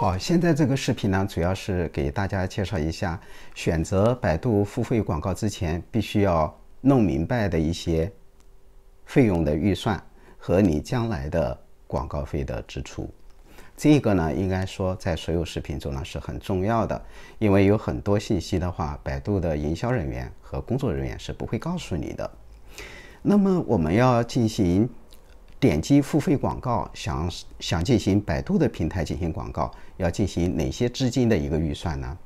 好，现在这个视频呢，主要是给大家介绍一下选择百度付费广告之前必须要弄明白的一些费用的预算和你将来的广告费的支出。这个呢，应该说在所有视频中呢是很重要的，因为有很多信息的话，百度的营销人员和工作人员是不会告诉你的。那么我们要进行。点击付费广告，想想进行百度的平台进行广告，要进行哪些资金的一个预算呢？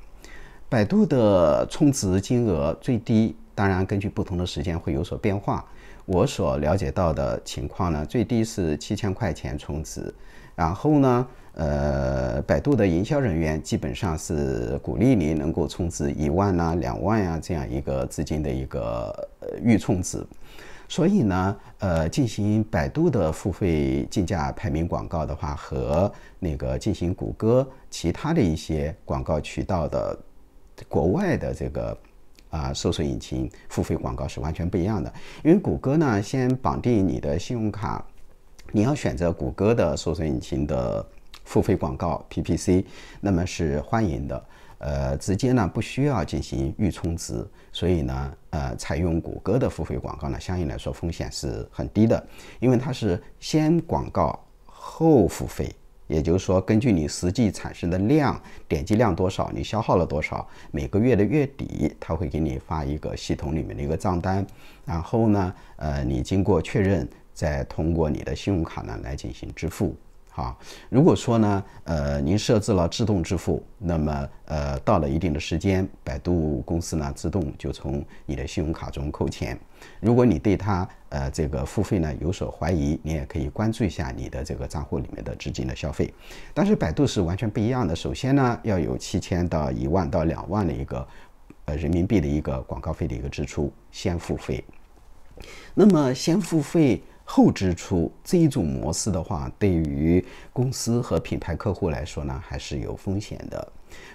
百度的充值金额最低，当然根据不同的时间会有所变化。我所了解到的情况呢，最低是七千块钱充值，然后呢，呃，百度的营销人员基本上是鼓励你能够充值一万啊、两万呀这样一个资金的一个呃预充值。所以呢，呃，进行百度的付费竞价排名广告的话，和那个进行谷歌其他的一些广告渠道的国外的这个啊搜索引擎付费广告是完全不一样的。因为谷歌呢，先绑定你的信用卡，你要选择谷歌的搜索引擎的付费广告 PPC，那么是欢迎的。呃，直接呢不需要进行预充值，所以呢，呃，采用谷歌的付费广告呢，相应来说风险是很低的，因为它是先广告后付费，也就是说，根据你实际产生的量，点击量多少，你消耗了多少，每个月的月底，它会给你发一个系统里面的一个账单，然后呢，呃，你经过确认，再通过你的信用卡呢来进行支付。好，如果说呢，呃，您设置了自动支付，那么呃，到了一定的时间，百度公司呢自动就从你的信用卡中扣钱。如果你对它呃这个付费呢有所怀疑，你也可以关注一下你的这个账户里面的资金的消费。但是百度是完全不一样的，首先呢要有七千到一万到两万的一个呃人民币的一个广告费的一个支出先付费，那么先付费。后支出这一种模式的话，对于公司和品牌客户来说呢，还是有风险的。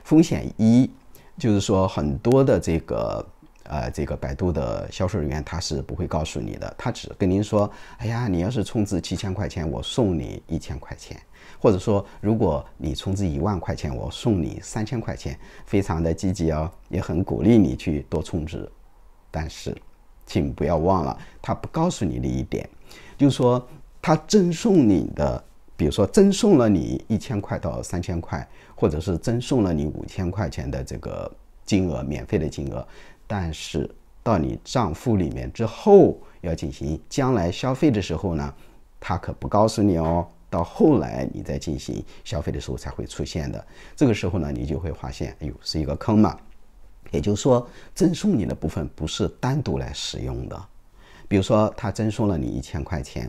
风险一就是说，很多的这个呃这个百度的销售人员他是不会告诉你的，他只跟您说：“哎呀，你要是充值七千块钱，我送你一千块钱；或者说，如果你充值一万块钱，我送你三千块钱，非常的积极哦，也很鼓励你去多充值。”但是，请不要忘了，他不告诉你的一点。就是说，他赠送你的，比如说赠送了你一千块到三千块，或者是赠送了你五千块钱的这个金额，免费的金额，但是到你账户里面之后，要进行将来消费的时候呢，他可不告诉你哦，到后来你再进行消费的时候才会出现的。这个时候呢，你就会发现，哎呦，是一个坑嘛。也就是说，赠送你的部分不是单独来使用的。比如说，他赠送了你一千块钱，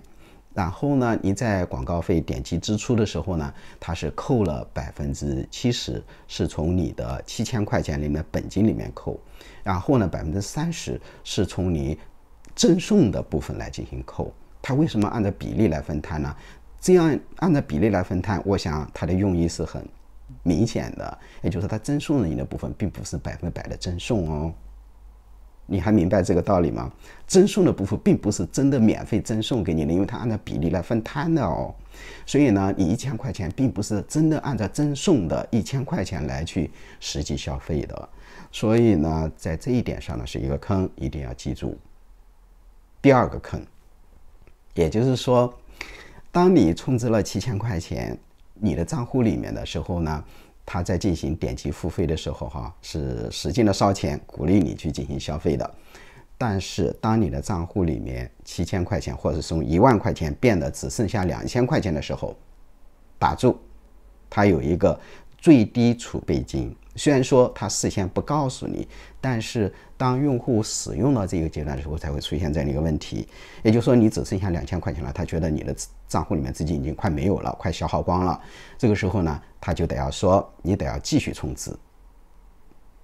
然后呢，你在广告费点击支出的时候呢，他是扣了百分之七十，是从你的七千块钱里面本金里面扣，然后呢，百分之三十是从你赠送的部分来进行扣。他为什么按照比例来分摊呢？这样按照比例来分摊，我想他的用意是很明显的，也就是他赠送了你的部分，并不是百分百的赠送哦。你还明白这个道理吗？赠送的部分并不是真的免费赠送给你的，因为它按照比例来分摊的哦。所以呢，你一千块钱并不是真的按照赠送的一千块钱来去实际消费的。所以呢，在这一点上呢，是一个坑，一定要记住。第二个坑，也就是说，当你充值了七千块钱，你的账户里面的时候呢。他在进行点击付费的时候，哈，是使劲的烧钱，鼓励你去进行消费的。但是，当你的账户里面七千块钱，或者从一万块钱变得只剩下两千块钱的时候，打住，他有一个最低储备金。虽然说他事先不告诉你，但是当用户使用到这个阶段的时候，才会出现这样的一个问题。也就是说，你只剩下两千块钱了，他觉得你的账户里面资金已经快没有了，快消耗光了。这个时候呢，他就得要说，你得要继续充值，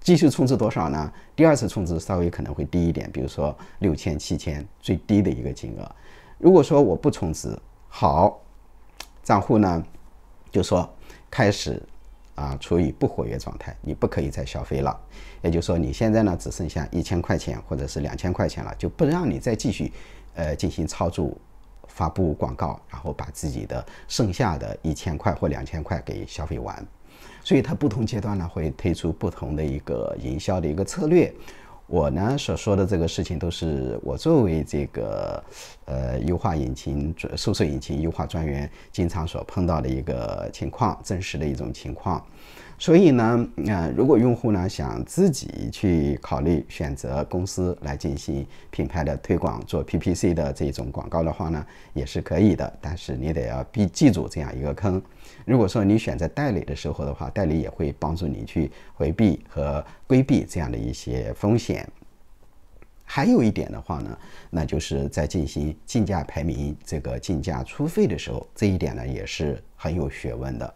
继续充值多少呢？第二次充值稍微可能会低一点，比如说六千、七千，最低的一个金额。如果说我不充值，好，账户呢，就说开始。啊，处于不活跃状态，你不可以再消费了。也就是说，你现在呢只剩下一千块钱或者是两千块钱了，就不让你再继续，呃，进行操作、发布广告，然后把自己的剩下的一千块或两千块给消费完。所以，它不同阶段呢会推出不同的一个营销的一个策略。我呢所说的这个事情，都是我作为这个呃优化引擎、搜索引擎优化专员经常所碰到的一个情况，真实的一种情况。所以呢，嗯，如果用户呢想自己去考虑选择公司来进行品牌的推广，做 PPC 的这种广告的话呢，也是可以的。但是你得要避记住这样一个坑。如果说你选择代理的时候的话，代理也会帮助你去回避和规避这样的一些风险。还有一点的话呢，那就是在进行竞价排名这个竞价出费的时候，这一点呢也是很有学问的。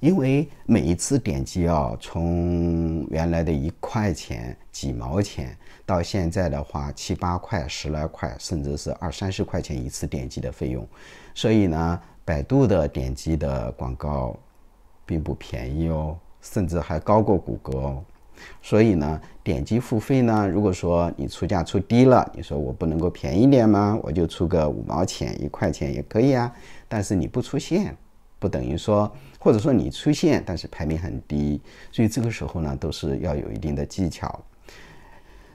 因为每一次点击啊，从原来的一块钱、几毛钱，到现在的话七八块、十来块，甚至是二三十块钱一次点击的费用，所以呢，百度的点击的广告并不便宜哦，甚至还高过谷歌哦。所以呢，点击付费呢，如果说你出价出低了，你说我不能够便宜点吗？我就出个五毛钱、一块钱也可以啊，但是你不出现。不等于说，或者说你出现，但是排名很低，所以这个时候呢，都是要有一定的技巧。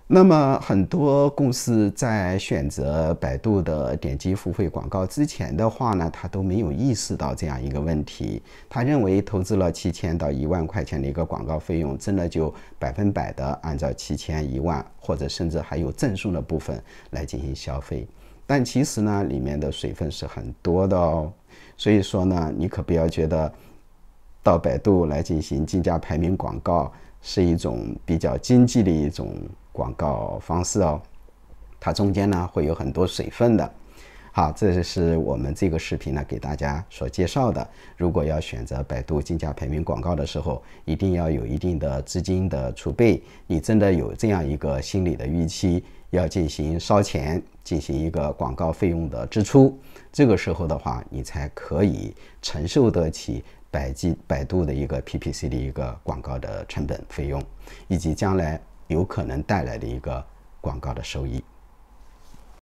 那么很多公司在选择百度的点击付费广告之前的话呢，他都没有意识到这样一个问题，他认为投资了七千到一万块钱的一个广告费用，真的就百分百的按照七千一万，或者甚至还有赠送的部分来进行消费，但其实呢，里面的水分是很多的哦。所以说呢，你可不要觉得到百度来进行竞价排名广告是一种比较经济的一种广告方式哦，它中间呢会有很多水分的。好，这就是我们这个视频呢给大家所介绍的。如果要选择百度竞价排名广告的时候，一定要有一定的资金的储备，你真的有这样一个心理的预期。要进行烧钱，进行一个广告费用的支出，这个时候的话，你才可以承受得起百济百度的一个 PPC 的一个广告的成本费用，以及将来有可能带来的一个广告的收益。